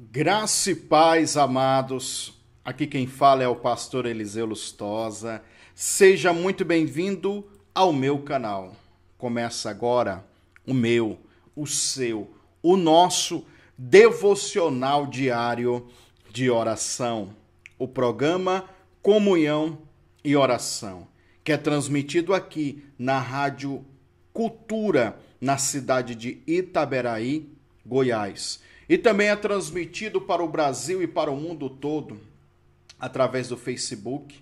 Graça e paz, amados. Aqui quem fala é o pastor Eliseu Lustosa. Seja muito bem-vindo ao meu canal. Começa agora o meu, o seu, o nosso devocional diário de oração. O programa Comunhão e Oração, que é transmitido aqui na Rádio Cultura, na cidade de Itaberaí, Goiás e também é transmitido para o Brasil e para o mundo todo através do Facebook,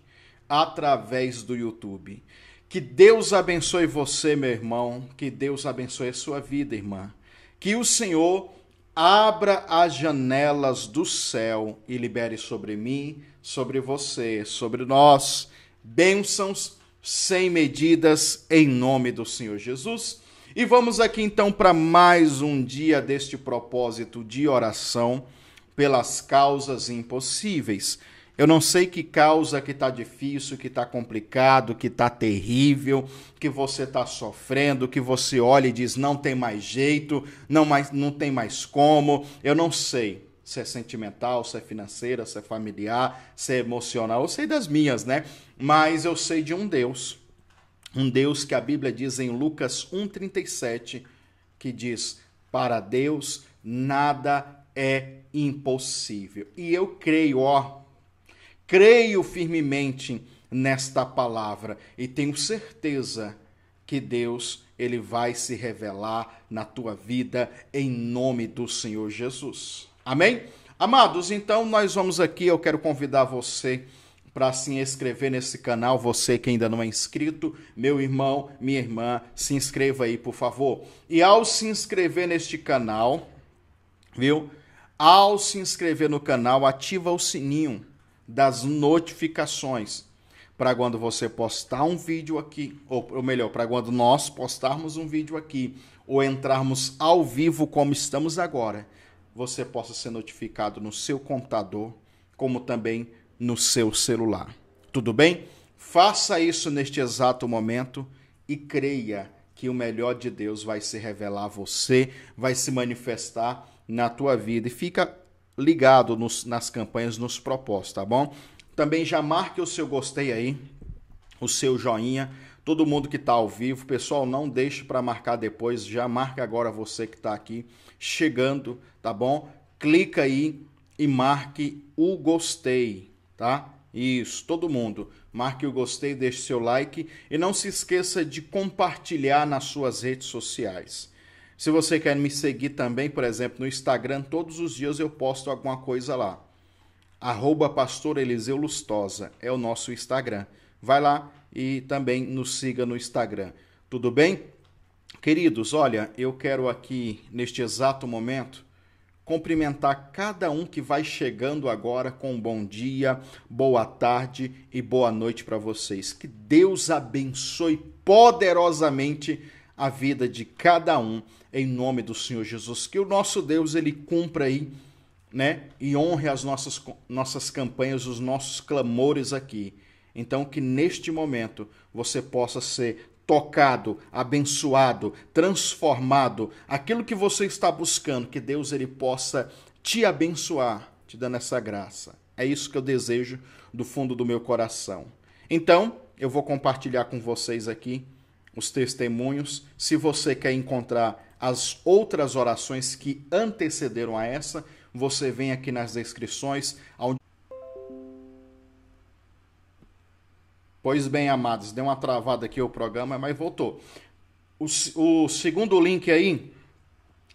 através do YouTube. Que Deus abençoe você, meu irmão. Que Deus abençoe a sua vida, irmã. Que o Senhor abra as janelas do céu e libere sobre mim, sobre você, sobre nós bênçãos sem medidas em nome do Senhor Jesus. E vamos aqui então para mais um dia deste propósito de oração pelas causas impossíveis. Eu não sei que causa que está difícil, que está complicado, que está terrível, que você está sofrendo, que você olha e diz não tem mais jeito, não, mais, não tem mais como. Eu não sei se é sentimental, se é financeira, se é familiar, se é emocional. Eu sei das minhas, né? Mas eu sei de um Deus um Deus que a Bíblia diz em Lucas 1,37, que diz: Para Deus nada é impossível. E eu creio, ó, creio firmemente nesta palavra e tenho certeza que Deus ele vai se revelar na tua vida em nome do Senhor Jesus. Amém? Amados, então nós vamos aqui, eu quero convidar você para se inscrever nesse canal. Você que ainda não é inscrito, meu irmão, minha irmã, se inscreva aí, por favor. E ao se inscrever neste canal, viu? Ao se inscrever no canal, ativa o sininho das notificações para quando você postar um vídeo aqui, ou, ou melhor, para quando nós postarmos um vídeo aqui ou entrarmos ao vivo como estamos agora, você possa ser notificado no seu computador, como também no seu celular. Tudo bem? Faça isso neste exato momento e creia que o melhor de Deus vai se revelar a você, vai se manifestar na tua vida. E fica ligado nos, nas campanhas, nos propósitos, tá bom? Também já marque o seu gostei aí, o seu joinha. Todo mundo que está ao vivo, pessoal, não deixe para marcar depois, já marca agora você que está aqui chegando, tá bom? Clica aí e marque o gostei, tá? Isso, todo mundo. Marque o gostei, deixe seu like e não se esqueça de compartilhar nas suas redes sociais. Se você quer me seguir também, por exemplo, no Instagram, todos os dias eu posto alguma coisa lá. Arroba Pastor Eliseu Lustosa é o nosso Instagram. Vai lá e também nos siga no Instagram. Tudo bem? Queridos, olha, eu quero aqui, neste exato momento, cumprimentar cada um que vai chegando agora com um bom dia, boa tarde e boa noite para vocês. Que Deus abençoe poderosamente a vida de cada um em nome do Senhor Jesus. Que o nosso Deus ele cumpra aí, né, e honre as nossas nossas campanhas, os nossos clamores aqui. Então que neste momento você possa ser tocado, abençoado, transformado, aquilo que você está buscando, que Deus ele possa te abençoar, te dando essa graça. É isso que eu desejo do fundo do meu coração. Então, eu vou compartilhar com vocês aqui os testemunhos. Se você quer encontrar as outras orações que antecederam a essa, você vem aqui nas descrições, onde Pois bem, amados, deu uma travada aqui o programa, mas voltou. O, o segundo link aí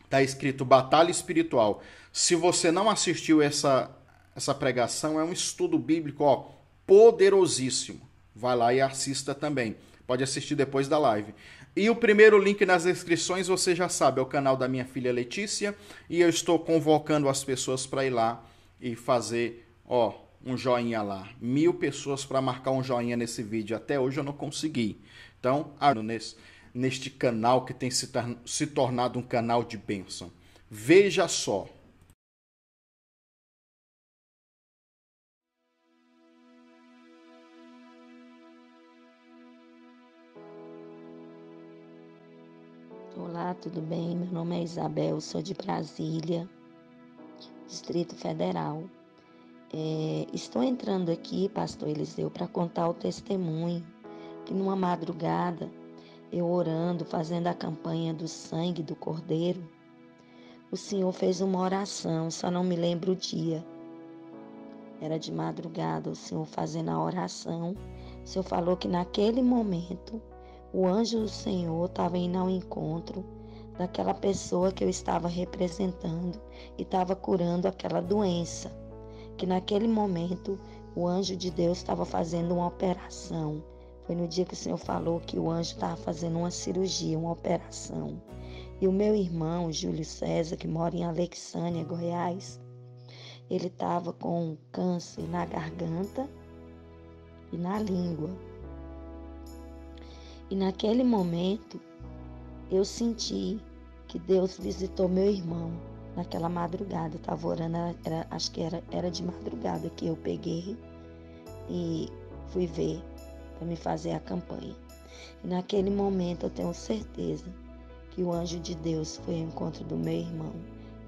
tá escrito Batalha Espiritual. Se você não assistiu essa, essa pregação, é um estudo bíblico ó, poderosíssimo. Vai lá e assista também. Pode assistir depois da live. E o primeiro link nas descrições, você já sabe, é o canal da minha filha Letícia. E eu estou convocando as pessoas para ir lá e fazer, ó, um joinha lá. Mil pessoas para marcar um joinha nesse vídeo. Até hoje eu não consegui. Então, nesse, neste canal que tem se, se tornado um canal de bênção. Veja só. Olá, tudo bem? Meu nome é Isabel, sou de Brasília, Distrito Federal. É, estou entrando aqui, pastor Eliseu, para contar o testemunho que numa madrugada, eu orando, fazendo a campanha do sangue do Cordeiro, o Senhor fez uma oração, só não me lembro o dia. Era de madrugada, o Senhor fazendo a oração. O Senhor falou que naquele momento o anjo do Senhor estava indo ao encontro daquela pessoa que eu estava representando e estava curando aquela doença que naquele momento o anjo de Deus estava fazendo uma operação. Foi no dia que o Senhor falou que o anjo estava fazendo uma cirurgia, uma operação. E o meu irmão, Júlio César, que mora em Alexânia, Goiás, ele estava com câncer na garganta e na língua. E naquele momento eu senti que Deus visitou meu irmão naquela madrugada. Eu tava orando, era, acho que era, era de madrugada que eu peguei e fui ver para me fazer a campanha. E naquele momento eu tenho certeza que o anjo de Deus foi ao encontro do meu irmão.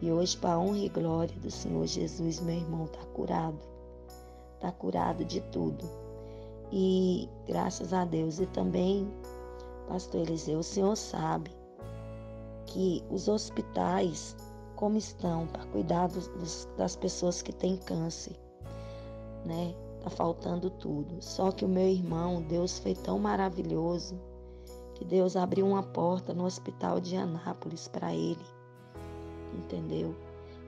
E hoje, para a honra e glória do Senhor Jesus, meu irmão está curado. Está curado de tudo. E graças a Deus. E também, pastor Eliseu, o Senhor sabe que os hospitais como estão, para cuidar dos, dos, das pessoas que têm câncer, né? Tá faltando tudo. Só que o meu irmão, Deus foi tão maravilhoso que Deus abriu uma porta no hospital de Anápolis para ele, entendeu?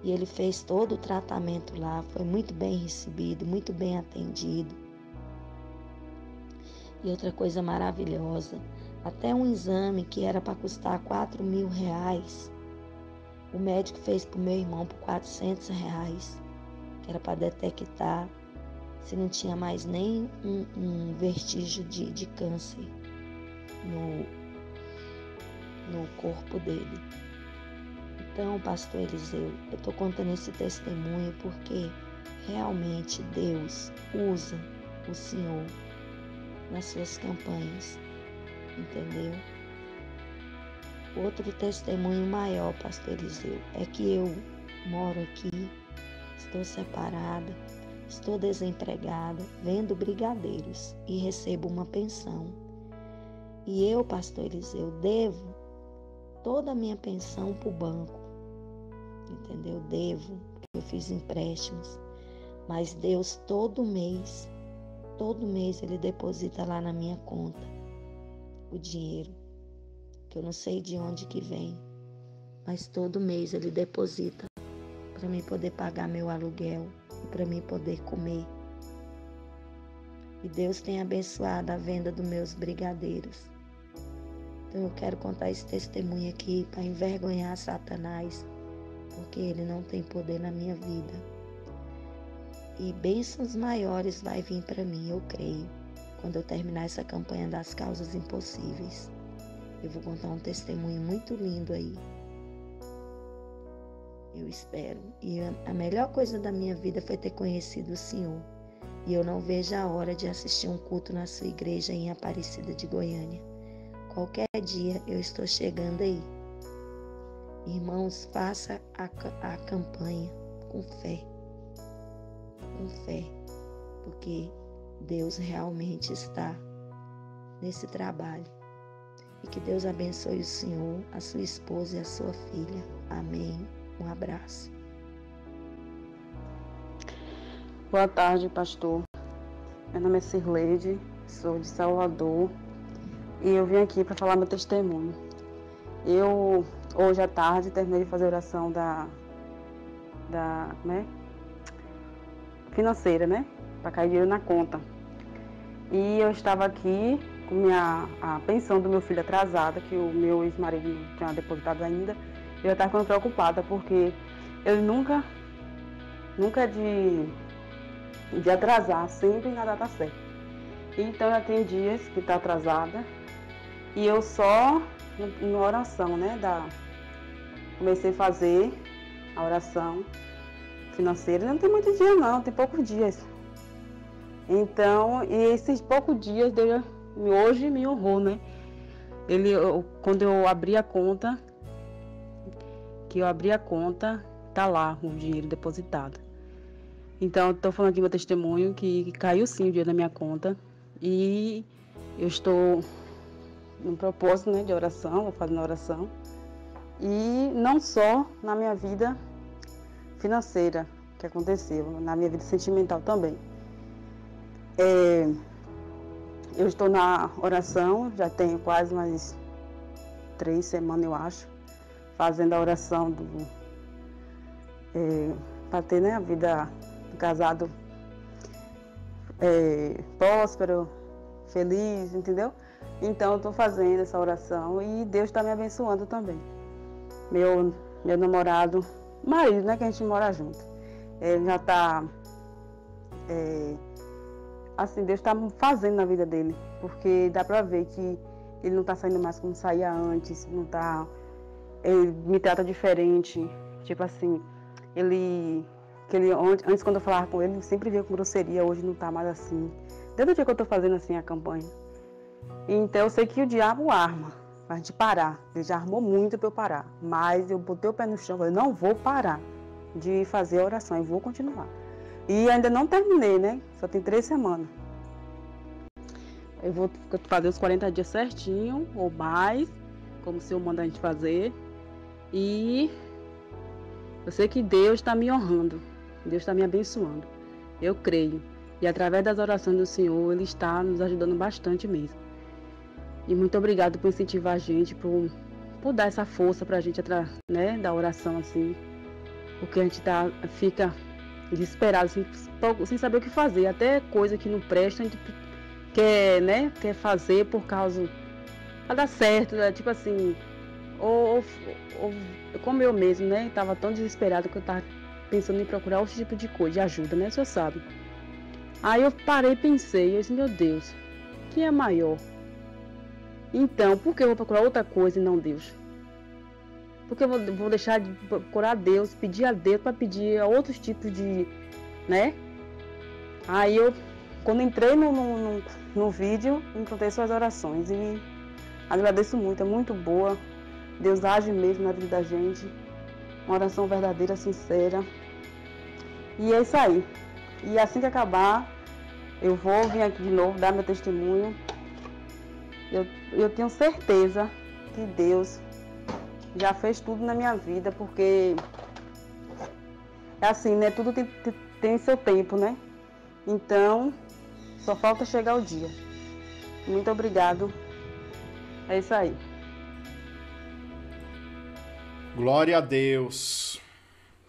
E ele fez todo o tratamento lá, foi muito bem recebido, muito bem atendido. E outra coisa maravilhosa, até um exame que era para custar 4 mil reais, o médico fez para o meu irmão por 400 reais, que era para detectar se não tinha mais nem um, um vestígio de, de câncer no, no corpo dele. Então, pastor Eliseu, eu estou contando esse testemunho porque realmente Deus usa o Senhor nas suas campanhas, entendeu? Outro testemunho maior, pastor Eliseu, é que eu moro aqui, estou separada, estou desempregada, vendo brigadeiros e recebo uma pensão. E eu, pastor Eliseu, devo toda a minha pensão para o banco. Entendeu? Devo, porque eu fiz empréstimos. Mas Deus todo mês, todo mês Ele deposita lá na minha conta o dinheiro que eu não sei de onde que vem, mas todo mês ele deposita para mim poder pagar meu aluguel e para mim poder comer. E Deus tem abençoado a venda dos meus brigadeiros. Então eu quero contar esse testemunho aqui para envergonhar Satanás, porque ele não tem poder na minha vida. E bênçãos maiores vai vir para mim, eu creio, quando eu terminar essa campanha das causas impossíveis. Eu vou contar um testemunho muito lindo aí. Eu espero. E a melhor coisa da minha vida foi ter conhecido o Senhor. E eu não vejo a hora de assistir um culto na sua igreja em Aparecida de Goiânia. Qualquer dia eu estou chegando aí. Irmãos, faça a, a campanha com fé. Com fé. Porque Deus realmente está nesse trabalho. E que Deus abençoe o Senhor, a sua esposa e a sua filha. Amém. Um abraço. Boa tarde, pastor. Meu nome é Sirleide, sou de Salvador e eu vim aqui para falar meu testemunho. Eu, hoje à tarde, terminei de fazer oração da. da. né? financeira, né? Para cair dinheiro na conta. E eu estava aqui com minha, a pensão do meu filho atrasada, que o meu ex-marido não tinha depositado ainda, eu estava ficando preocupada porque ele nunca, nunca é de, de atrasar, sempre na data tá certa. Então já tem dias que está atrasada e eu só na oração, né? Da, comecei a fazer a oração financeira. Não tem muito dia não, tem poucos dias. Então, e esses poucos dias Deus hoje me honrou, né? Ele, eu, quando eu abri a conta, que eu abri a conta, tá lá o dinheiro depositado. Então, estou falando aqui meu testemunho que caiu sim o dinheiro na minha conta e eu estou no propósito né, de oração, vou fazendo oração. E não só na minha vida financeira que aconteceu, na minha vida sentimental também. É, eu estou na oração, já tenho quase mais três semanas, eu acho, fazendo a oração do é, para ter né, a vida do casado é, próspero, feliz, entendeu? Então eu estou fazendo essa oração e Deus está me abençoando também. Meu, meu namorado, marido, né, que a gente mora junto, ele já está é, assim, Deus está fazendo na vida dele, porque dá para ver que ele não está saindo mais como saía antes, não tá. Ele me trata diferente, tipo assim, ele. Que ele antes, quando eu falava com ele, ele sempre via com grosseria, hoje não está mais assim. Desde o dia que eu estou fazendo assim a campanha. Então eu sei que o diabo arma pra gente parar. Ele já armou muito para eu parar. Mas eu botei o pé no chão, falei, não vou parar de fazer a oração, eu vou continuar. E ainda não terminei, né? Só tem três semanas. Eu vou fazer os 40 dias certinho, ou mais, como o Senhor manda a gente fazer. E eu sei que Deus está me honrando, Deus está me abençoando. Eu creio. E através das orações do Senhor, Ele está nos ajudando bastante mesmo. E muito obrigado por incentivar a gente, por, por dar essa força para a gente, né, da oração assim. Porque a gente tá, fica desesperado, sem, sem saber o que fazer. Até coisa que não presta, a gente quer, né, quer fazer por causa. para dar certo, né? tipo assim. Ou, ou, ou, como eu mesmo, né? Tava tão desesperado que eu tava pensando em procurar outro tipo de coisa, de ajuda, né? Você sabe. Aí eu parei e pensei, eu disse, meu Deus, que é maior? Então, por que eu vou procurar outra coisa e não Deus? Porque eu vou, vou deixar de procurar Deus, pedir a Deus para pedir a outros tipos de. né? Aí eu, quando entrei no, no, no, vídeo, encontrei suas orações e agradeço muito, é muito boa. Deus age mesmo na vida da gente. Uma oração verdadeira, sincera. E é isso aí. E assim que acabar, eu vou vir aqui de novo dar meu testemunho. Eu, eu tenho certeza que Deus já fez tudo na minha vida, porque é assim, né? Tudo tem, tem seu tempo, né? Então, só falta chegar o dia. Muito obrigado. É isso aí. Glória a Deus.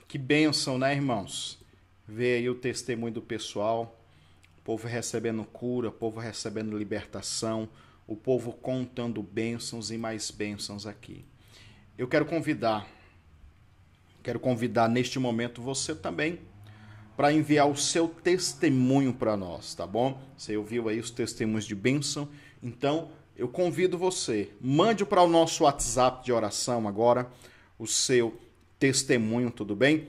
Que bênção, né, irmãos? Ver aí o testemunho do pessoal, o povo recebendo cura, o povo recebendo libertação, o povo contando bênçãos e mais bênçãos aqui. Eu quero convidar, quero convidar neste momento você também para enviar o seu testemunho para nós, tá bom? Você ouviu aí os testemunhos de bênção? Então, eu convido você, mande para o nosso WhatsApp de oração agora o seu testemunho, tudo bem?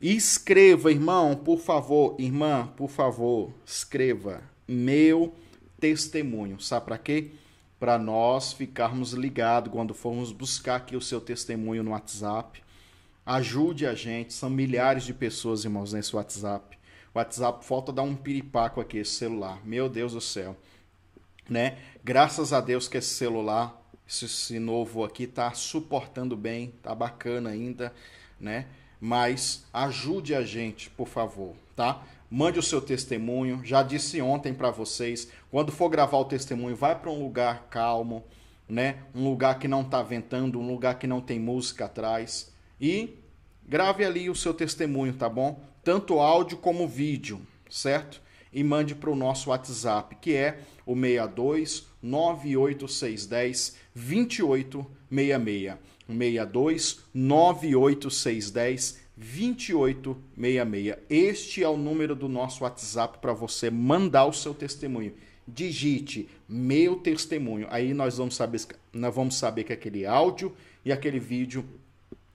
E escreva, irmão, por favor, irmã, por favor, escreva meu testemunho. Sabe para quê? para nós ficarmos ligados quando formos buscar aqui o seu testemunho no WhatsApp. Ajude a gente, são milhares de pessoas, irmãos, nesse WhatsApp. WhatsApp, falta dar um piripaco aqui esse celular. Meu Deus do céu. Né? Graças a Deus que esse celular, esse, esse novo aqui tá suportando bem, tá bacana ainda, né? Mas ajude a gente, por favor, tá? mande o seu testemunho. Já disse ontem para vocês, quando for gravar o testemunho, vai para um lugar calmo, né? Um lugar que não está ventando, um lugar que não tem música atrás e grave ali o seu testemunho, tá bom? Tanto áudio como vídeo, certo? E mande para o nosso WhatsApp, que é o 62 98610 2866. 62 98610 2866. Este é o número do nosso WhatsApp para você mandar o seu testemunho. Digite meu testemunho. Aí nós vamos saber, nós vamos saber que aquele áudio e aquele vídeo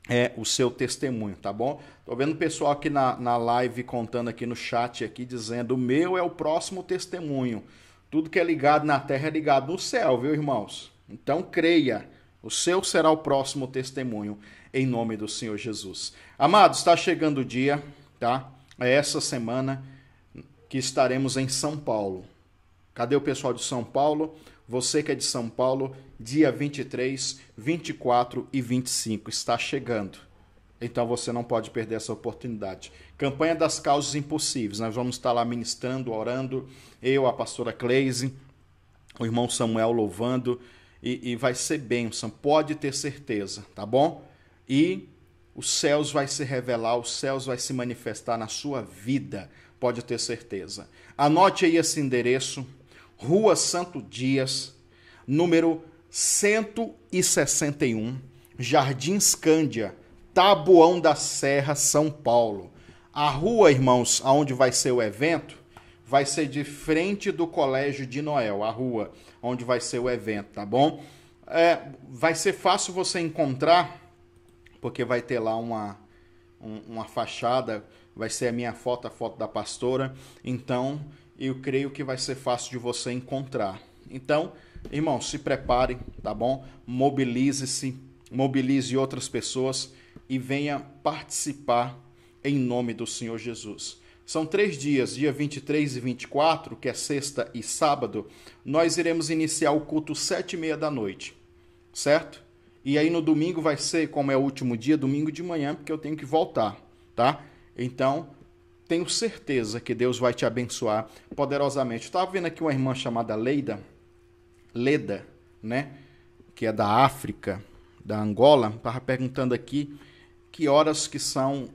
é o seu testemunho, tá bom? Tô vendo o pessoal aqui na, na live contando aqui no chat aqui dizendo: "O meu é o próximo testemunho". Tudo que é ligado na terra é ligado no céu, viu, irmãos? Então creia. O seu será o próximo testemunho, em nome do Senhor Jesus. Amados, está chegando o dia, tá? É essa semana que estaremos em São Paulo. Cadê o pessoal de São Paulo? Você que é de São Paulo, dia 23, 24 e 25 está chegando. Então você não pode perder essa oportunidade. Campanha das causas impossíveis. Nós vamos estar lá ministrando, orando, eu, a pastora Cleise, o irmão Samuel louvando, e, e vai ser bênção, pode ter certeza, tá bom? E os céus vai se revelar, os céus vai se manifestar na sua vida, pode ter certeza. Anote aí esse endereço, Rua Santo Dias, número 161, Jardim Escândia, Tabuão da Serra, São Paulo. A rua, irmãos, aonde vai ser o evento, vai ser de frente do Colégio de Noel, a rua onde vai ser o evento, tá bom? É, vai ser fácil você encontrar, porque vai ter lá uma, uma fachada, vai ser a minha foto, a foto da pastora. Então, eu creio que vai ser fácil de você encontrar. Então, irmão, se prepare, tá bom? Mobilize-se, mobilize outras pessoas e venha participar em nome do Senhor Jesus. São três dias, dia 23 e 24, que é sexta e sábado, nós iremos iniciar o culto sete e meia da noite, certo? E aí no domingo vai ser, como é o último dia, domingo de manhã, porque eu tenho que voltar, tá? Então, tenho certeza que Deus vai te abençoar poderosamente. Estava vendo aqui uma irmã chamada Leida, Leda, né? Que é da África, da Angola. Estava perguntando aqui que horas que são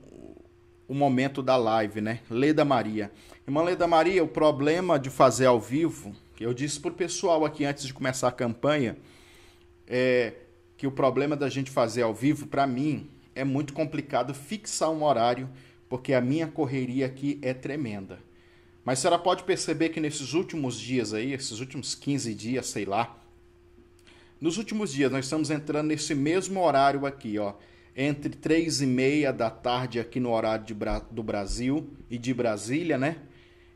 o momento da live, né? Leda Maria. Irmã Leda Maria, o problema de fazer ao vivo, eu disse pro pessoal aqui antes de começar a campanha, é que o problema da gente fazer ao vivo, para mim, é muito complicado fixar um horário, porque a minha correria aqui é tremenda. Mas a senhora pode perceber que nesses últimos dias aí, esses últimos 15 dias, sei lá, nos últimos dias nós estamos entrando nesse mesmo horário aqui, ó entre 3 e meia da tarde aqui no horário Bra do Brasil e de Brasília, né?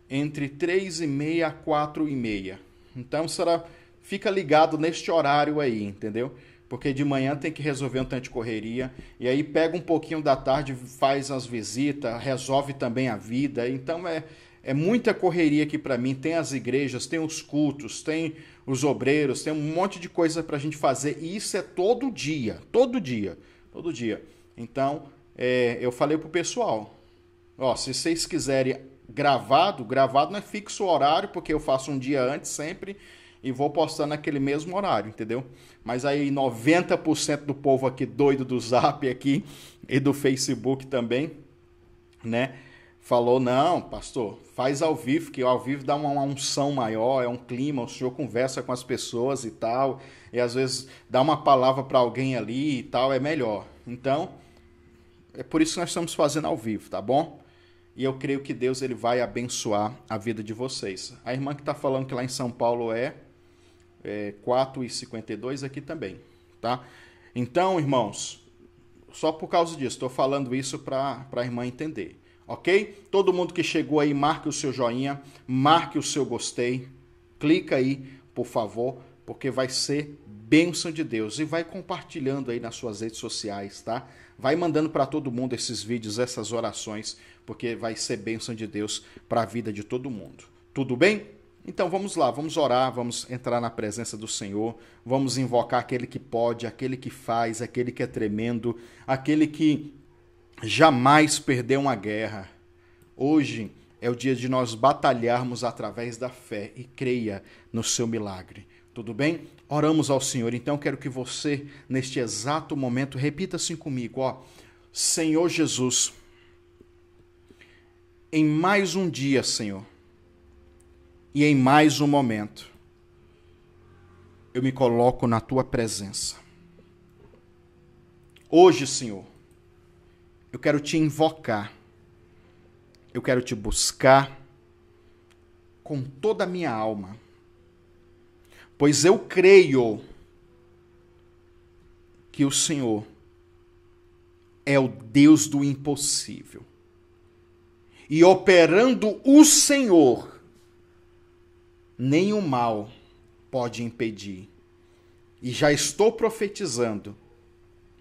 Entre 3 e meia a 4 e meia. Então será, fica ligado neste horário aí, entendeu? Porque de manhã tem que resolver um tanto de correria. E aí pega um pouquinho da tarde, faz as visitas, resolve também a vida. Então é, é muita correria aqui para mim. Tem as igrejas, tem os cultos, tem os obreiros, tem um monte de coisa para a gente fazer. E isso é todo dia, todo dia. Todo dia. Então, é, eu falei pro pessoal, ó, se vocês quiserem gravado, gravado não é fixo o horário, porque eu faço um dia antes sempre e vou postar naquele mesmo horário, entendeu? Mas aí 90% do povo aqui doido do Zap aqui e do Facebook também, né? falou: não, pastor, faz ao vivo, que ao vivo dá uma unção maior, é um clima, o senhor conversa com as pessoas e tal, e às vezes dá uma palavra para alguém ali e tal, é melhor. Então, é por isso que nós estamos fazendo ao vivo, tá bom? E eu creio que Deus ele vai abençoar a vida de vocês. A irmã que está falando que lá em São Paulo é, é 4h52 aqui também, tá? Então, irmãos, só por causa disso, estou falando isso para a irmã entender ok? Todo mundo que chegou aí, marque o seu joinha, marque o seu gostei, clica aí, por favor, porque vai ser bênção de Deus. E vai compartilhando aí nas suas redes sociais, tá? Vai mandando para todo mundo esses vídeos, essas orações, porque vai ser bênção de Deus para a vida de todo mundo. Tudo bem? Então vamos lá, vamos orar, vamos entrar na presença do Senhor, vamos invocar aquele que pode, aquele que faz, aquele que é tremendo, aquele que jamais perder uma guerra. Hoje é o dia de nós batalharmos através da fé e creia no seu milagre. Tudo bem? Oramos ao Senhor. Então quero que você, neste exato momento, repita assim comigo, ó. Senhor Jesus, em mais um dia, Senhor, e em mais um momento, eu me coloco na tua presença. Hoje, Senhor, eu quero te invocar. Eu quero te buscar com toda a minha alma. Pois eu creio que o Senhor é o Deus do impossível. E operando o Senhor, nem o mal pode impedir. E já estou profetizando: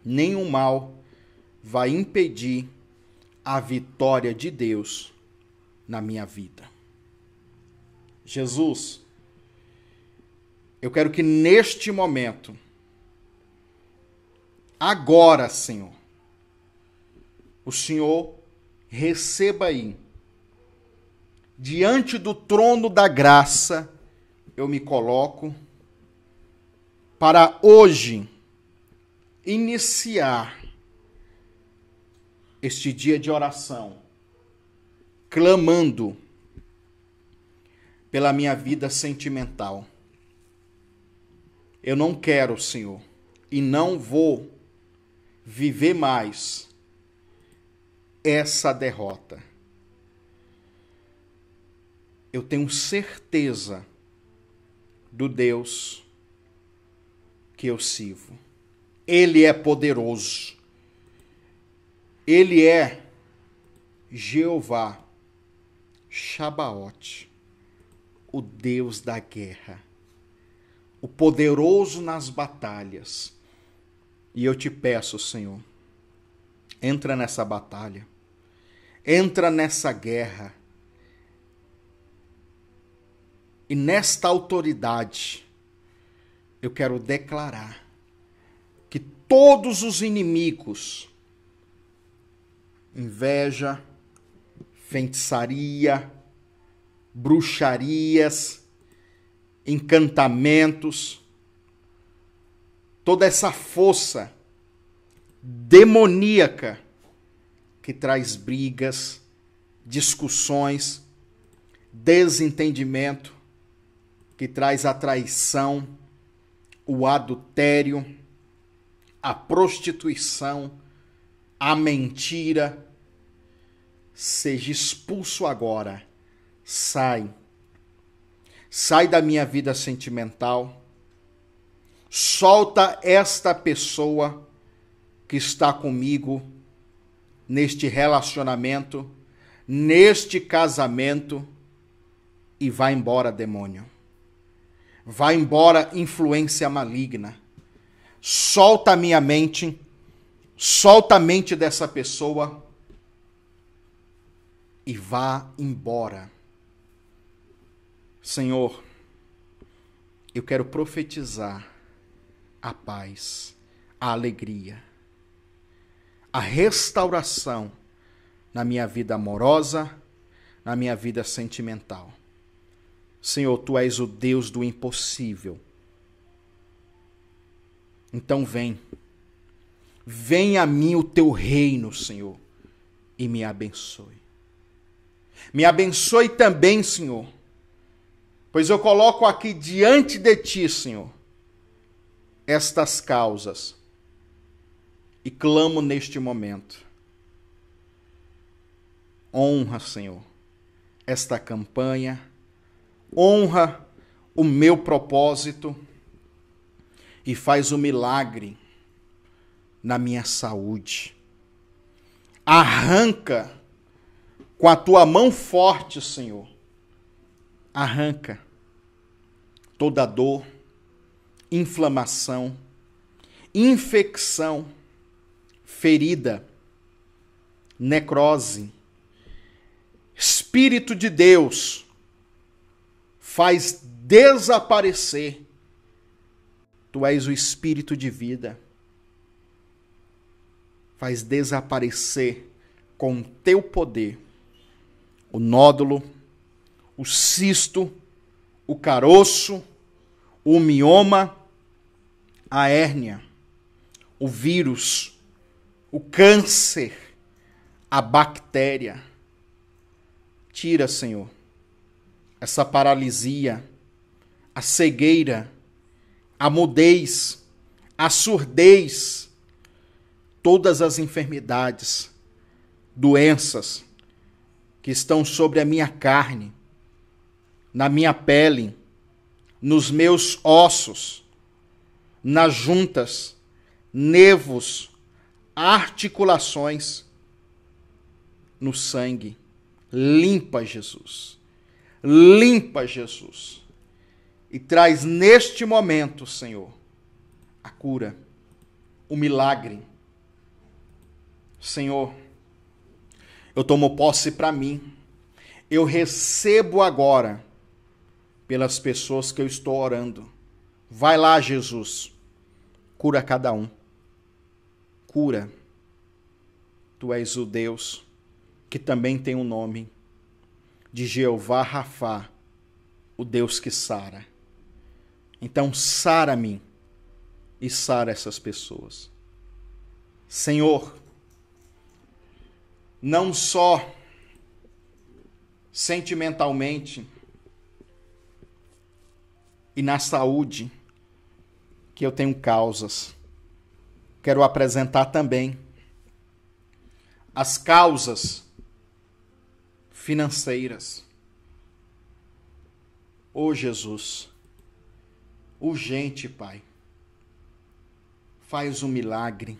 nenhum mal vai impedir a vitória de Deus na minha vida. Jesus, eu quero que neste momento, agora, Senhor, o Senhor receba aí, diante do trono da graça, eu me coloco para hoje iniciar este dia de oração, clamando pela minha vida sentimental. Eu não quero, Senhor, e não vou viver mais essa derrota. Eu tenho certeza do Deus que eu sirvo. Ele é poderoso ele é Jeová Shabaote, o Deus da guerra, o poderoso nas batalhas. E eu te peço, Senhor, entra nessa batalha, entra nessa guerra. E nesta autoridade, eu quero declarar que todos os inimigos inveja, feitiçaria, bruxarias, encantamentos, toda essa força demoníaca que traz brigas, discussões, desentendimento, que traz a traição, o adultério, a prostituição, a mentira, seja expulso agora. Sai. Sai da minha vida sentimental. Solta esta pessoa que está comigo neste relacionamento, neste casamento e vai embora, demônio. Vai embora, influência maligna. Solta a minha mente solta a mente dessa pessoa e vá embora. Senhor, eu quero profetizar a paz, a alegria, a restauração na minha vida amorosa, na minha vida sentimental. Senhor, tu és o Deus do impossível. Então vem. Venha a mim o teu reino, Senhor, e me abençoe. Me abençoe também, Senhor, pois eu coloco aqui diante de ti, Senhor, estas causas e clamo neste momento. Honra, Senhor, esta campanha, honra o meu propósito e faz o milagre na minha saúde. Arranca com a tua mão forte, Senhor. Arranca toda dor, inflamação, infecção, ferida, necrose. Espírito de Deus faz desaparecer. Tu és o espírito de vida faz desaparecer com o teu poder o nódulo, o cisto, o caroço, o mioma, a hérnia, o vírus, o câncer, a bactéria. Tira, Senhor, essa paralisia, a cegueira, a mudez, a surdez todas as enfermidades, doenças que estão sobre a minha carne, na minha pele, nos meus ossos, nas juntas, nervos, articulações, no sangue. Limpa, Jesus. Limpa, Jesus. E traz neste momento, Senhor, a cura, o milagre Senhor, eu tomo posse para mim. Eu recebo agora pelas pessoas que eu estou orando. Vai lá, Jesus. Cura cada um. Cura. Tu és o Deus que também tem o um nome de Jeová Rafá, o Deus que sara. Então, sara-me e sara essas pessoas. Senhor, não só sentimentalmente e na saúde, que eu tenho causas. Quero apresentar também as causas financeiras. Ô oh, Jesus, urgente, Pai, faz um milagre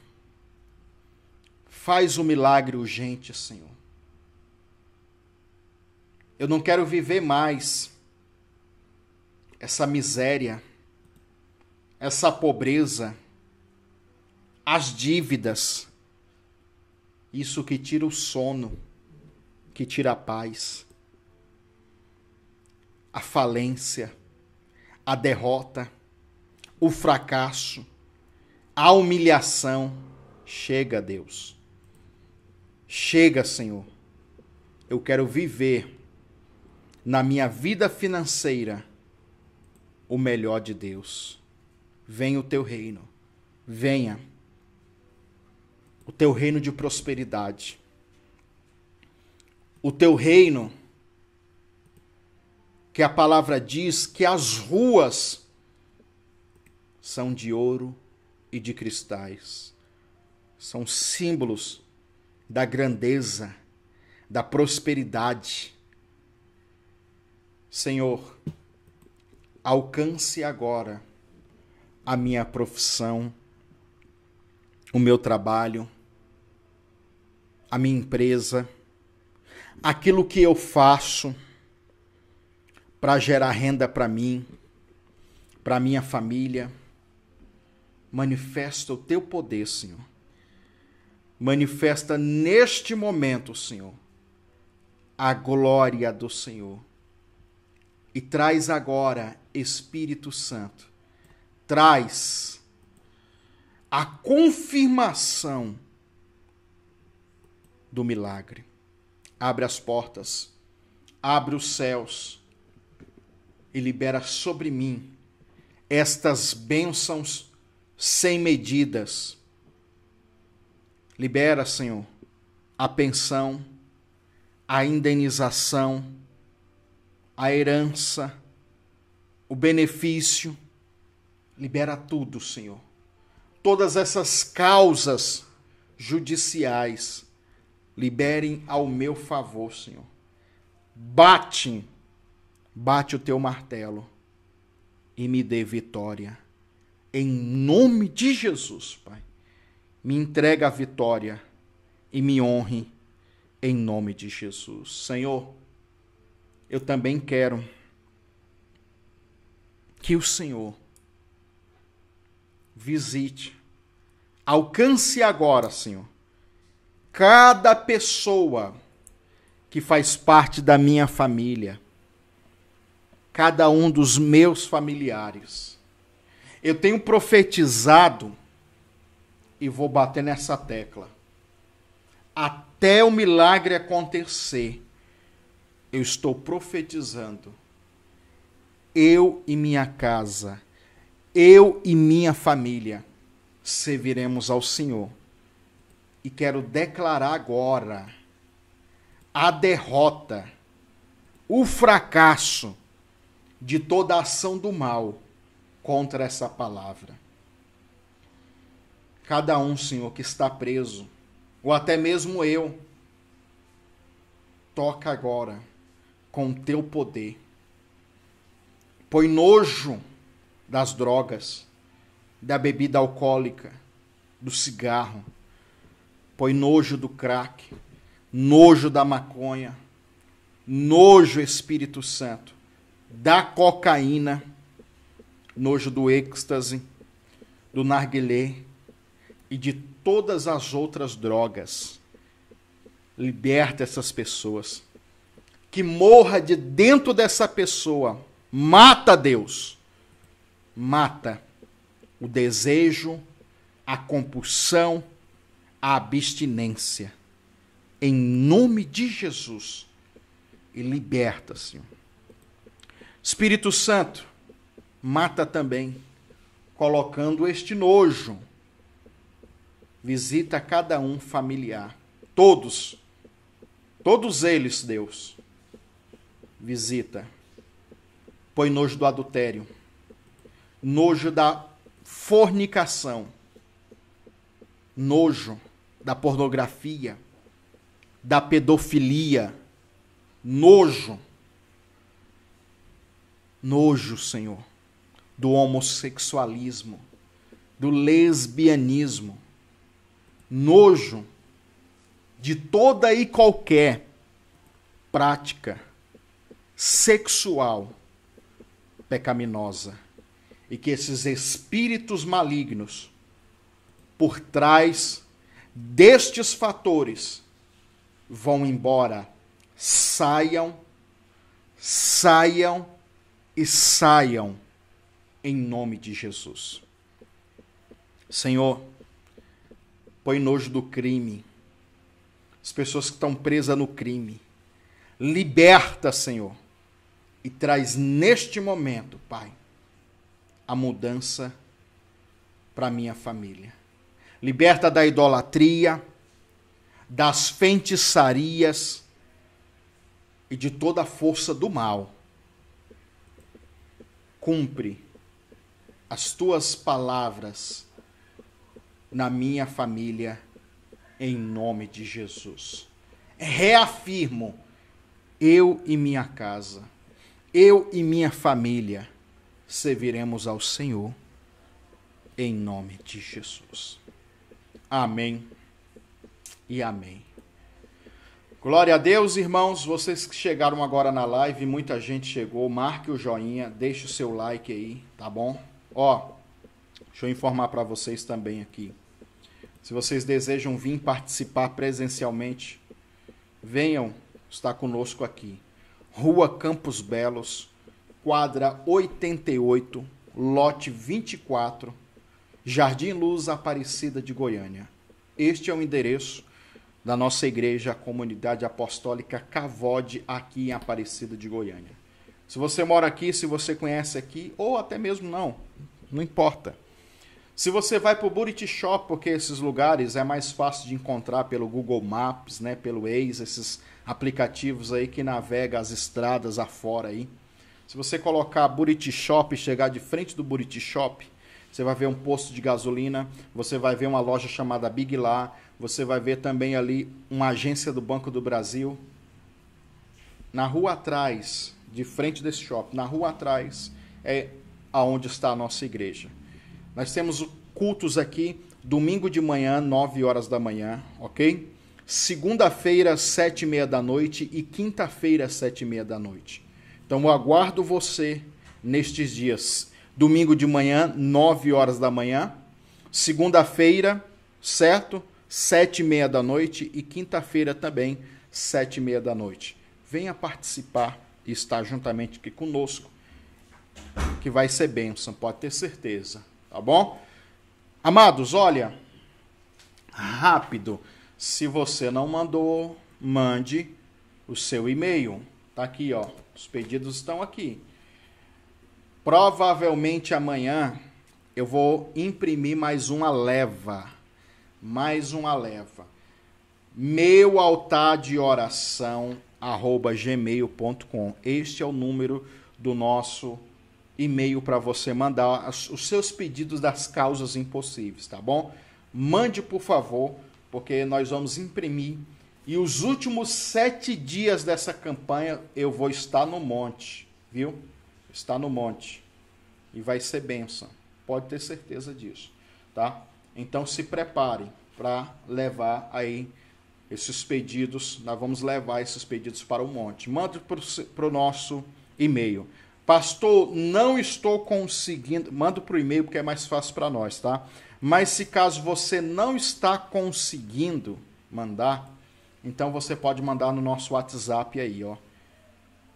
Faz o um milagre urgente, Senhor. Eu não quero viver mais essa miséria, essa pobreza, as dívidas, isso que tira o sono, que tira a paz, a falência, a derrota, o fracasso, a humilhação. Chega, Deus. Chega, Senhor. Eu quero viver na minha vida financeira o melhor de Deus. Venha o teu reino. Venha o teu reino de prosperidade. O teu reino que a palavra diz que as ruas são de ouro e de cristais. São símbolos da grandeza, da prosperidade. Senhor, alcance agora a minha profissão, o meu trabalho, a minha empresa, aquilo que eu faço para gerar renda para mim, para minha família. Manifesta o teu poder, Senhor Manifesta neste momento, Senhor, a glória do Senhor. E traz agora, Espírito Santo, traz a confirmação do milagre. Abre as portas, abre os céus e libera sobre mim estas bênçãos sem medidas Libera, Senhor, a pensão, a indenização, a herança, o benefício. Libera tudo, Senhor. Todas essas causas judiciais liberem ao meu favor, Senhor. Bate, bate o teu martelo e me dê vitória. Em nome de Jesus, Pai me entregue a vitória e me honre em nome de Jesus. Senhor, eu também quero que o Senhor visite, alcance agora, Senhor, cada pessoa que faz parte da minha família, cada um dos meus familiares. Eu tenho profetizado e vou bater nessa tecla. Até o milagre acontecer, eu estou profetizando. Eu e minha casa, eu e minha família serviremos ao Senhor. E quero declarar agora a derrota, o fracasso de toda ação do mal contra essa palavra cada um, Senhor, que está preso, ou até mesmo eu, toca agora com o teu poder. Põe nojo das drogas, da bebida alcoólica, do cigarro. Põe nojo do crack, nojo da maconha, nojo Espírito Santo, da cocaína, nojo do êxtase, do narguilé, e de todas as outras drogas. Liberta essas pessoas. Que morra de dentro dessa pessoa. Mata Deus. Mata o desejo, a compulsão, a abstinência. Em nome de Jesus. E liberta, Senhor. Espírito Santo, mata também, colocando este nojo Visita cada um familiar. Todos. Todos eles, Deus. Visita. Põe nojo do adultério. Nojo da fornicação. Nojo da pornografia. Da pedofilia. Nojo. Nojo, Senhor. Do homossexualismo. Do lesbianismo nojo de toda e qualquer prática sexual pecaminosa e que esses espíritos malignos por trás destes fatores vão embora, saiam, saiam e saiam em nome de Jesus. Senhor, Põe nojo do crime. As pessoas que estão presas no crime. Liberta, Senhor. E traz neste momento, Pai, a mudança para minha família. Liberta da idolatria, das feitiçarias e de toda a força do mal. Cumpre as tuas palavras na minha família, em nome de Jesus. Reafirmo, eu e minha casa, eu e minha família serviremos ao Senhor, em nome de Jesus. Amém e amém. Glória a Deus, irmãos. Vocês que chegaram agora na live, muita gente chegou. Marque o joinha, deixe o seu like aí, tá bom? Ó, deixa eu informar para vocês também aqui. Se vocês desejam vir participar presencialmente, venham estar conosco aqui. Rua Campos Belos, quadra 88, lote 24, Jardim Luz Aparecida de Goiânia. Este é o endereço da nossa igreja, a comunidade apostólica Cavode, aqui em Aparecida de Goiânia. Se você mora aqui, se você conhece aqui, ou até mesmo não, não importa. Se você vai para o Buriti Shop, porque esses lugares é mais fácil de encontrar pelo Google Maps, né, pelo Waze, esses aplicativos aí que navega as estradas afora aí. Se você colocar Buriti Shop e chegar de frente do Buriti Shop, você vai ver um posto de gasolina, você vai ver uma loja chamada Big Lá, você vai ver também ali uma agência do Banco do Brasil. Na rua atrás, de frente desse shopping, na rua atrás, é aonde está a nossa igreja. Nós temos cultos aqui domingo de manhã, 9 horas da manhã, ok? Segunda-feira, sete e meia da noite e quinta-feira, sete e meia da noite. Então eu aguardo você nestes dias. Domingo de manhã, 9 horas da manhã. Segunda-feira, certo? Sete e meia da noite e quinta-feira também, sete e meia da noite. Venha participar e estar juntamente aqui conosco, que vai ser bênção, pode ter certeza tá bom? Amados, olha, rápido, se você não mandou, mande o seu e-mail. Tá aqui, ó. Os pedidos estão aqui. Provavelmente amanhã eu vou imprimir mais uma leva. Mais uma leva. Meu altar de oração arroba gmail.com. Este é o número do nosso e-mail para você mandar os seus pedidos das causas impossíveis, tá bom? Mande, por favor, porque nós vamos imprimir. E os últimos sete dias dessa campanha eu vou estar no monte, viu? Está no monte. E vai ser benção. Pode ter certeza disso, tá? Então se prepare para levar aí esses pedidos. Nós vamos levar esses pedidos para o monte. Mande para o nosso e-mail Pastor, não estou conseguindo. Manda para o e-mail porque é mais fácil para nós, tá? Mas se caso você não está conseguindo mandar, então você pode mandar no nosso WhatsApp aí, ó.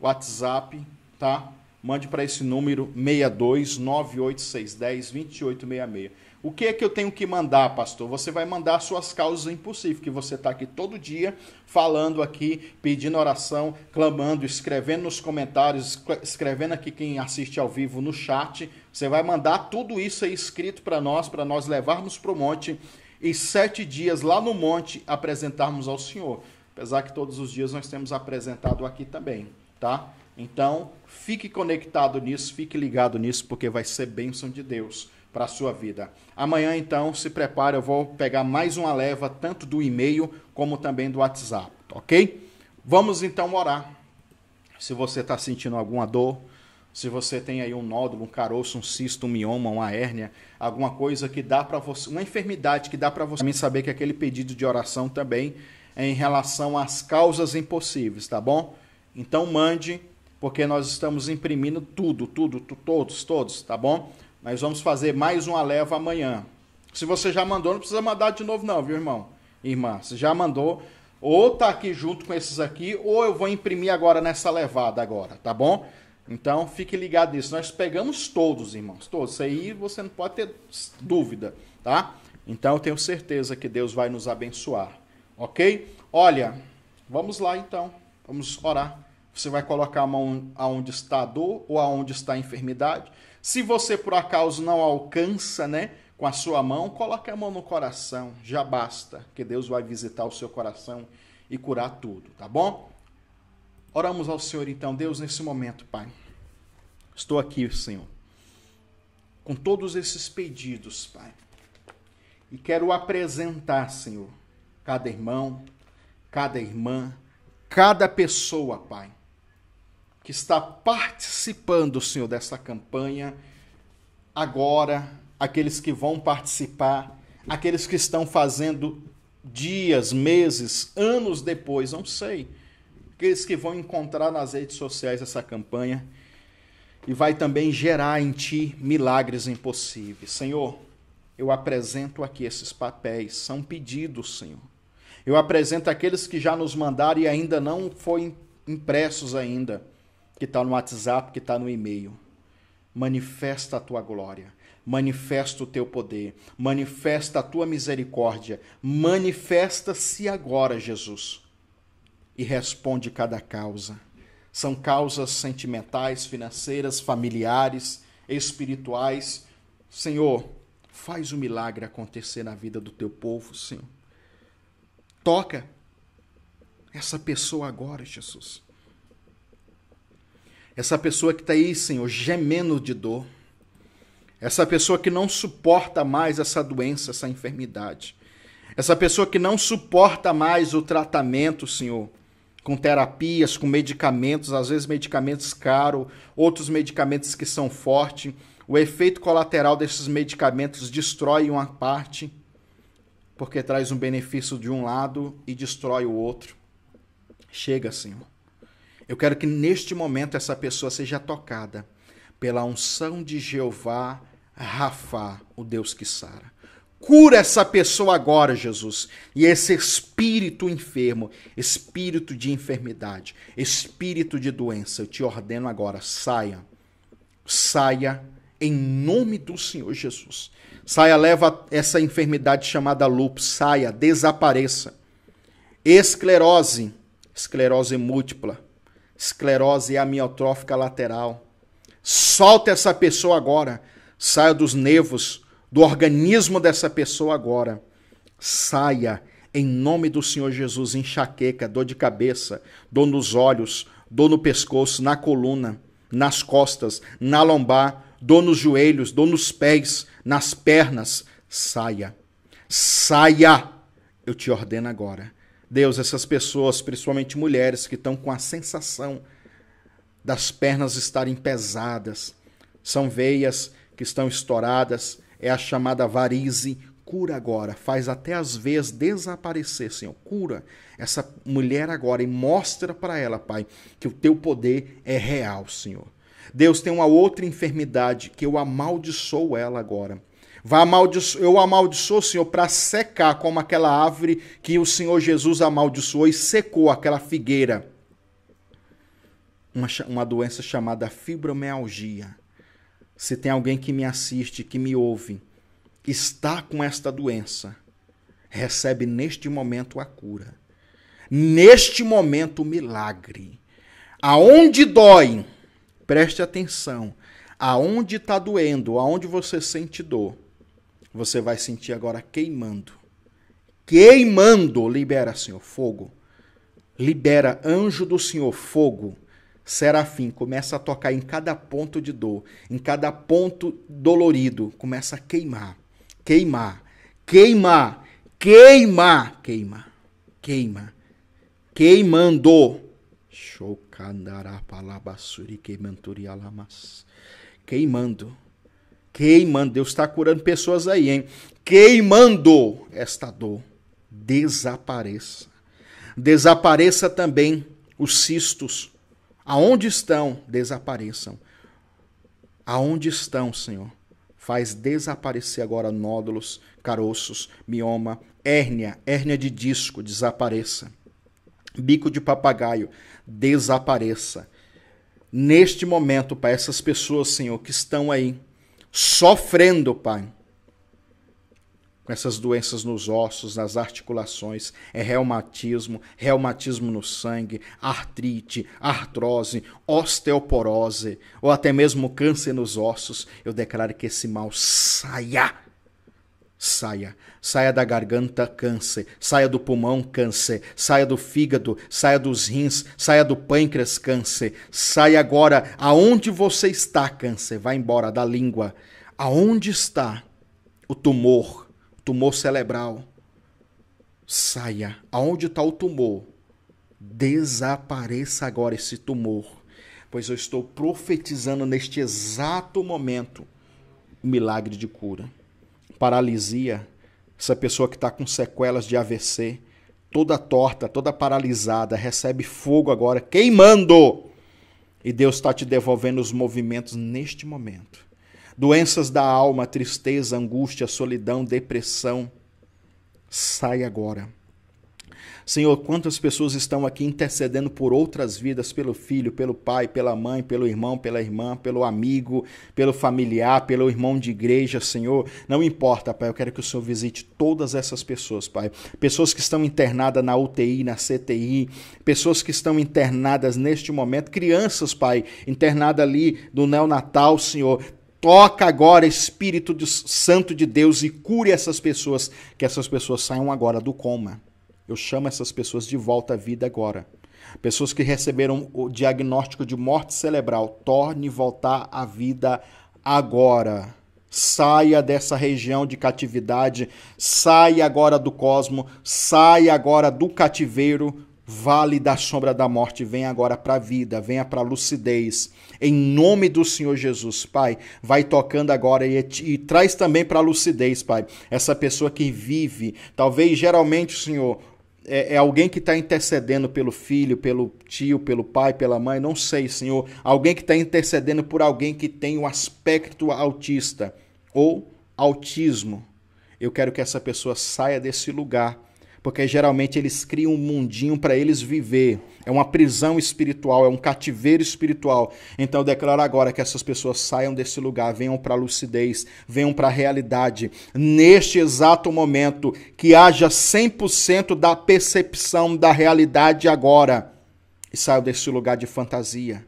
WhatsApp, tá? mande para esse número 62 2866. O que é que eu tenho que mandar, pastor? Você vai mandar suas causas impossíveis, que você está aqui todo dia falando aqui, pedindo oração, clamando, escrevendo nos comentários, escrevendo aqui quem assiste ao vivo no chat. Você vai mandar tudo isso aí escrito para nós, para nós levarmos para o monte e sete dias lá no monte apresentarmos ao Senhor. Apesar que todos os dias nós temos apresentado aqui também, tá? Então, fique conectado nisso, fique ligado nisso, porque vai ser bênção de Deus para a sua vida. Amanhã, então, se prepare, eu vou pegar mais uma leva, tanto do e-mail como também do WhatsApp, ok? Vamos então orar. Se você está sentindo alguma dor, se você tem aí um nódulo, um caroço, um cisto, um mioma, uma hérnia, alguma coisa que dá para você, uma enfermidade que dá para você também saber que aquele pedido de oração também é em relação às causas impossíveis, tá bom? Então mande porque nós estamos imprimindo tudo, tudo, todos, todos, tá bom? Nós vamos fazer mais uma leva amanhã. Se você já mandou, não precisa mandar de novo não, viu, irmão? Irmã, se já mandou, ou tá aqui junto com esses aqui, ou eu vou imprimir agora nessa levada agora, tá bom? Então, fique ligado nisso. Nós pegamos todos, irmãos, todos. Isso aí você não pode ter dúvida, tá? Então, eu tenho certeza que Deus vai nos abençoar, ok? Olha, vamos lá então, vamos orar você vai colocar a mão aonde está a dor ou aonde está a enfermidade. Se você por acaso não alcança, né, com a sua mão, coloque a mão no coração, já basta, que Deus vai visitar o seu coração e curar tudo, tá bom? Oramos ao Senhor então, Deus, nesse momento, Pai. Estou aqui, Senhor, com todos esses pedidos, Pai. E quero apresentar, Senhor, cada irmão, cada irmã, cada pessoa, Pai que está participando, Senhor, dessa campanha, agora, aqueles que vão participar, aqueles que estão fazendo dias, meses, anos depois, não sei, aqueles que vão encontrar nas redes sociais essa campanha e vai também gerar em ti milagres impossíveis. Senhor, eu apresento aqui esses papéis, são pedidos, Senhor. Eu apresento aqueles que já nos mandaram e ainda não foram impressos ainda que está no WhatsApp, que está no e-mail. Manifesta a tua glória, manifesta o teu poder, manifesta a tua misericórdia, manifesta-se agora, Jesus, e responde cada causa. São causas sentimentais, financeiras, familiares, espirituais. Senhor, faz o um milagre acontecer na vida do teu povo, Senhor. Toca essa pessoa agora, Jesus essa pessoa que está aí, Senhor, gemendo de dor. Essa pessoa que não suporta mais essa doença, essa enfermidade. Essa pessoa que não suporta mais o tratamento, Senhor, com terapias, com medicamentos, às vezes medicamentos caros, outros medicamentos que são fortes. O efeito colateral desses medicamentos destrói uma parte, porque traz um benefício de um lado e destrói o outro. Chega, Senhor. Eu quero que neste momento essa pessoa seja tocada pela unção de Jeová Rafa, o Deus que sara. Cura essa pessoa agora, Jesus, e esse espírito enfermo, espírito de enfermidade, espírito de doença, eu te ordeno agora, saia. Saia em nome do Senhor Jesus. Saia, leva essa enfermidade chamada lupus, saia, desapareça. Esclerose, esclerose múltipla, esclerose amiotrófica lateral. Solta essa pessoa agora. Saia dos nervos, do organismo dessa pessoa agora. Saia em nome do Senhor Jesus, enxaqueca, dor de cabeça, dor nos olhos, dor no pescoço, na coluna, nas costas, na lombar, dor nos joelhos, dor nos pés, nas pernas. Saia. Saia. Eu te ordeno agora. Deus, essas pessoas, principalmente mulheres, que estão com a sensação das pernas estarem pesadas, são veias que estão estouradas, é a chamada varize. Cura agora, faz até as veias desaparecer, Senhor. Cura essa mulher agora e mostra para ela, Pai, que o teu poder é real, Senhor. Deus tem uma outra enfermidade que eu amaldiçoo ela agora. Vá amaldiço... Eu amaldiçoo o Senhor para secar, como aquela árvore que o Senhor Jesus amaldiçoou e secou aquela figueira. Uma, uma doença chamada fibromialgia. Se tem alguém que me assiste, que me ouve, está com esta doença, recebe neste momento a cura. Neste momento o milagre. Aonde dói, preste atenção. Aonde está doendo, aonde você sente dor você vai sentir agora queimando. Queimando! Libera, Senhor, fogo. Libera, anjo do Senhor, fogo. Serafim, começa a tocar em cada ponto de dor, em cada ponto dolorido. Começa a queimar, queimar, queimar, queimar, queima, queima, queimando. Shokandarapalabasuri queimantorialamas. Queimando queimando. Deus está curando pessoas aí, hein? Queimando esta dor. Desapareça. Desapareça também os cistos. Aonde estão? Desapareçam. Aonde estão, Senhor? Faz desaparecer agora nódulos, caroços, mioma, hérnia, hérnia de disco, desapareça. Bico de papagaio, desapareça. Neste momento, para essas pessoas, Senhor, que estão aí sofrendo, Pai, com essas doenças nos ossos, nas articulações, é reumatismo, reumatismo no sangue, artrite, artrose, osteoporose ou até mesmo câncer nos ossos. Eu declaro que esse mal saia Saia. Saia da garganta, câncer. Saia do pulmão, câncer. Saia do fígado, saia dos rins, saia do pâncreas, câncer. Saia agora aonde você está, câncer. Vai embora da língua. Aonde está o tumor, tumor cerebral? Saia. Aonde está o tumor? Desapareça agora esse tumor, pois eu estou profetizando neste exato momento o milagre de cura paralisia, essa pessoa que está com sequelas de AVC, toda torta, toda paralisada, recebe fogo agora, queimando! E Deus está te devolvendo os movimentos neste momento. Doenças da alma, tristeza, angústia, solidão, depressão, sai agora. Senhor, quantas pessoas estão aqui intercedendo por outras vidas, pelo filho, pelo pai, pela mãe, pelo irmão, pela irmã, pelo amigo, pelo familiar, pelo irmão de igreja, Senhor. Não importa, Pai, eu quero que o Senhor visite todas essas pessoas, Pai. Pessoas que estão internadas na UTI, na CTI, pessoas que estão internadas neste momento, crianças, Pai, internadas ali do neonatal, Senhor. Toca agora, Espírito Santo de Deus, e cure essas pessoas, que essas pessoas saiam agora do coma eu chamo essas pessoas de volta à vida agora. Pessoas que receberam o diagnóstico de morte cerebral, torne voltar à vida agora. Saia dessa região de catividade, saia agora do cosmo, saia agora do cativeiro, vale da sombra da morte, venha agora para a vida, venha para a lucidez. Em nome do Senhor Jesus, Pai, vai tocando agora e, e traz também para a lucidez, Pai. Essa pessoa que vive, talvez geralmente, Senhor, é, é alguém que está intercedendo pelo filho, pelo tio, pelo pai, pela mãe, não sei, Senhor. Alguém que está intercedendo por alguém que tem o um aspecto autista ou autismo. Eu quero que essa pessoa saia desse lugar, porque geralmente eles criam um mundinho para eles viver é uma prisão espiritual, é um cativeiro espiritual. Então eu declaro agora que essas pessoas saiam desse lugar, venham para a lucidez, venham para a realidade. Neste exato momento, que haja 100% da percepção da realidade agora. E saiam desse lugar de fantasia.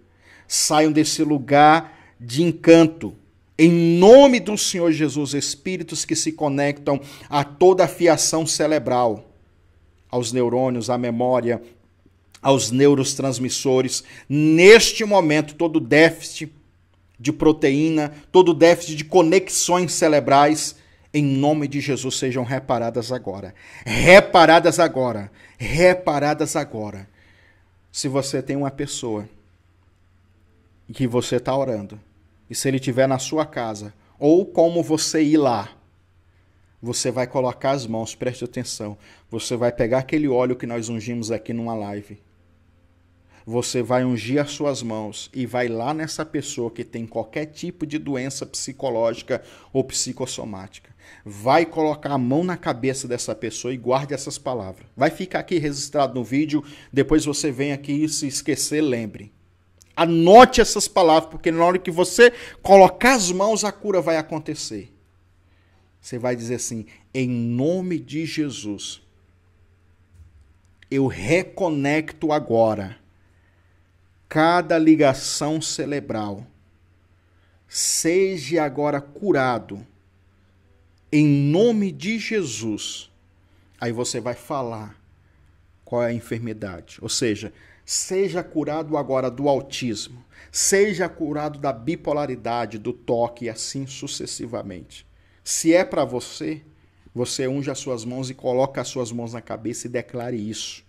Saiam desse lugar de encanto. Em nome do Senhor Jesus, espíritos que se conectam a toda a fiação cerebral, aos neurônios, à memória, aos neurotransmissores. Neste momento, todo déficit de proteína, todo déficit de conexões cerebrais, em nome de Jesus, sejam reparadas agora. Reparadas agora. Reparadas agora. Se você tem uma pessoa que você está orando, e se ele estiver na sua casa, ou como você ir lá, você vai colocar as mãos, preste atenção. Você vai pegar aquele óleo que nós ungimos aqui numa live você vai ungir as suas mãos e vai lá nessa pessoa que tem qualquer tipo de doença psicológica ou psicossomática. Vai colocar a mão na cabeça dessa pessoa e guarde essas palavras. Vai ficar aqui registrado no vídeo, depois você vem aqui e se esquecer, lembre. Anote essas palavras, porque na hora que você colocar as mãos, a cura vai acontecer. Você vai dizer assim: em nome de Jesus, eu reconecto agora cada ligação cerebral. Seja agora curado, em nome de Jesus. Aí você vai falar qual é a enfermidade. Ou seja, seja curado agora do autismo, seja curado da bipolaridade, do toque e assim sucessivamente. Se é para você, você unge as suas mãos e coloca as suas mãos na cabeça e declare isso.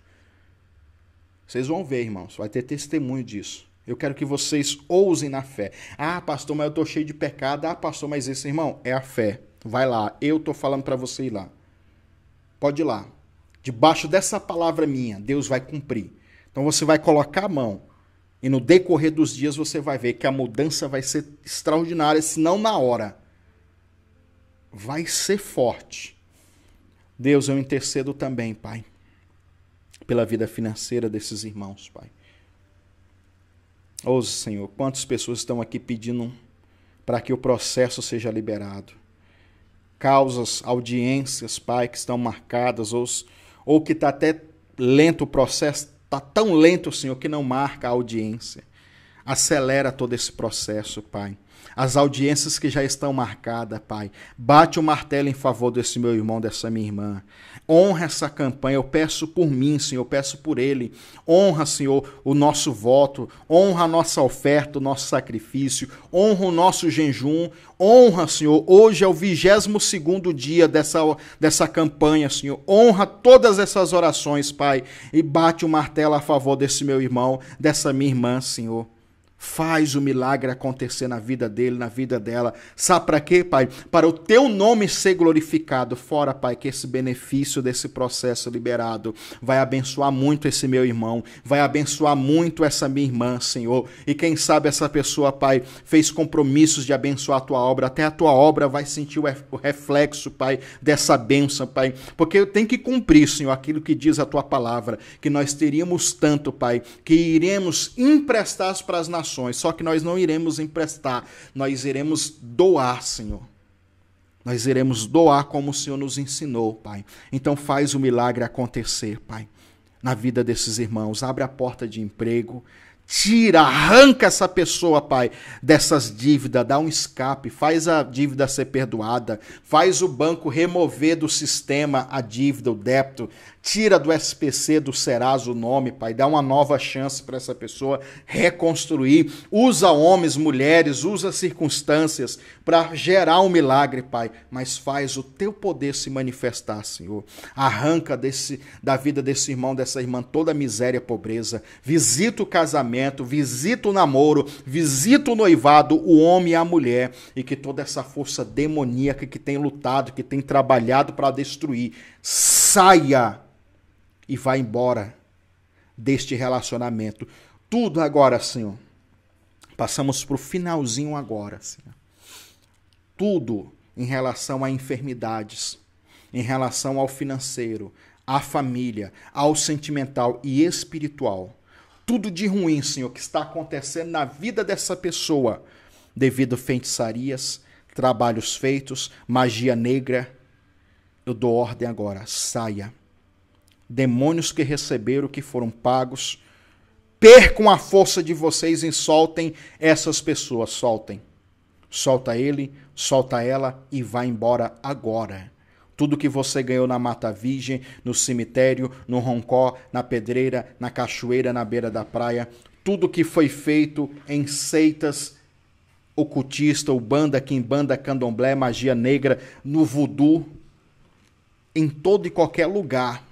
Vocês vão ver, irmãos, vai ter testemunho disso. Eu quero que vocês ousem na fé. Ah, pastor, mas eu tô cheio de pecado. Ah, pastor, mas esse irmão é a fé. Vai lá, eu tô falando para você ir lá. Pode ir lá. Debaixo dessa palavra minha, Deus vai cumprir. Então você vai colocar a mão e no decorrer dos dias você vai ver que a mudança vai ser extraordinária, se não na hora. Vai ser forte. Deus, eu intercedo também, Pai pela vida financeira desses irmãos, Pai. Ouça, Senhor, quantas pessoas estão aqui pedindo para que o processo seja liberado. Causas, audiências, Pai, que estão marcadas, ou, ou que está até lento o processo, está tão lento, Senhor, que não marca a audiência. Acelera todo esse processo, Pai as audiências que já estão marcadas, Pai. Bate o martelo em favor desse meu irmão, dessa minha irmã. Honra essa campanha, eu peço por mim, Senhor, eu peço por ele. Honra, Senhor, o nosso voto, honra a nossa oferta, o nosso sacrifício, honra o nosso jejum, honra, Senhor. Hoje é o 22 dia dessa, dessa campanha, Senhor. Honra todas essas orações, Pai, e bate o martelo a favor desse meu irmão, dessa minha irmã, Senhor. Faz o milagre acontecer na vida dele, na vida dela. Sabe para quê, Pai? Para o teu nome ser glorificado. Fora, Pai, que esse benefício desse processo liberado vai abençoar muito esse meu irmão, vai abençoar muito essa minha irmã, Senhor. E quem sabe essa pessoa, Pai, fez compromissos de abençoar a tua obra. Até a tua obra vai sentir o reflexo, Pai, dessa bênção, Pai. Porque eu tenho que cumprir, Senhor, aquilo que diz a tua palavra, que nós teríamos tanto, Pai, que iremos emprestar para as nações nações. Só que nós não iremos emprestar, nós iremos doar, Senhor. Nós iremos doar como o Senhor nos ensinou, Pai. Então faz o milagre acontecer, Pai, na vida desses irmãos. Abre a porta de emprego, Tira, arranca essa pessoa, pai, dessas dívidas, dá um escape, faz a dívida ser perdoada, faz o banco remover do sistema a dívida, o débito, tira do SPC, do Serasa o nome, pai, dá uma nova chance para essa pessoa reconstruir, usa homens, mulheres, usa circunstâncias para gerar um milagre, pai, mas faz o teu poder se manifestar, Senhor. Arranca desse da vida desse irmão, dessa irmã toda a miséria, pobreza, visita o casamento casamento, visita o namoro, visita o noivado, o homem e a mulher, e que toda essa força demoníaca que tem lutado, que tem trabalhado para destruir, saia e vá embora deste relacionamento. Tudo agora, Senhor. Passamos para o finalzinho agora, Senhor. Tudo em relação a enfermidades, em relação ao financeiro, à família, ao sentimental e espiritual tudo de ruim, Senhor, que está acontecendo na vida dessa pessoa, devido a feitiçarias, trabalhos feitos, magia negra. Eu dou ordem agora, saia. Demônios que receberam, que foram pagos, percam a força de vocês e soltem essas pessoas, soltem. Solta ele, solta ela e vá embora agora. Tudo que você ganhou na Mata Virgem, no cemitério, no Roncó, na pedreira, na cachoeira, na beira da praia, tudo que foi feito em seitas ocultista, Ubanda, Kimbanda, Candomblé, magia negra, no voodoo, em todo e qualquer lugar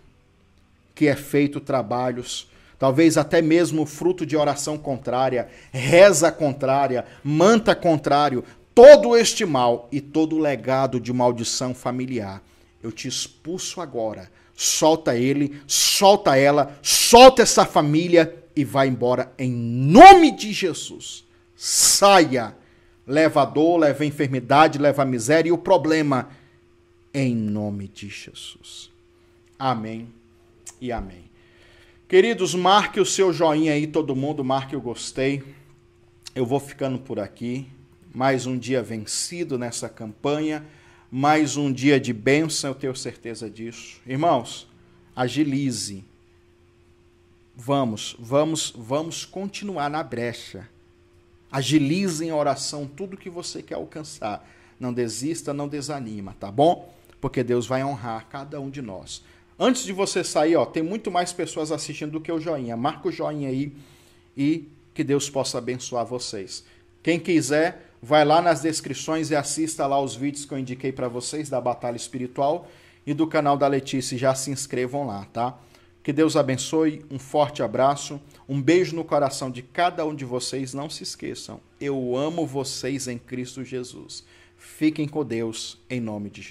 que é feito trabalhos, talvez até mesmo fruto de oração contrária, reza contrária, manta contrário, todo este mal e todo o legado de maldição familiar eu te expulso agora. Solta ele, solta ela, solta essa família e vai embora em nome de Jesus. Saia. Leva a dor, leva a enfermidade, leva a miséria e o problema em nome de Jesus. Amém e amém. Queridos, marque o seu joinha aí, todo mundo, marque o gostei. Eu vou ficando por aqui. Mais um dia vencido nessa campanha mais um dia de bênção, eu tenho certeza disso. Irmãos, agilize. Vamos, vamos, vamos continuar na brecha. Agilize em oração tudo que você quer alcançar. Não desista, não desanima, tá bom? Porque Deus vai honrar cada um de nós. Antes de você sair, ó, tem muito mais pessoas assistindo do que o joinha. Marca o joinha aí e que Deus possa abençoar vocês. Quem quiser Vai lá nas descrições e assista lá os vídeos que eu indiquei para vocês da Batalha Espiritual e do canal da Letícia. Já se inscrevam lá, tá? Que Deus abençoe, um forte abraço, um beijo no coração de cada um de vocês. Não se esqueçam, eu amo vocês em Cristo Jesus. Fiquem com Deus, em nome de Jesus.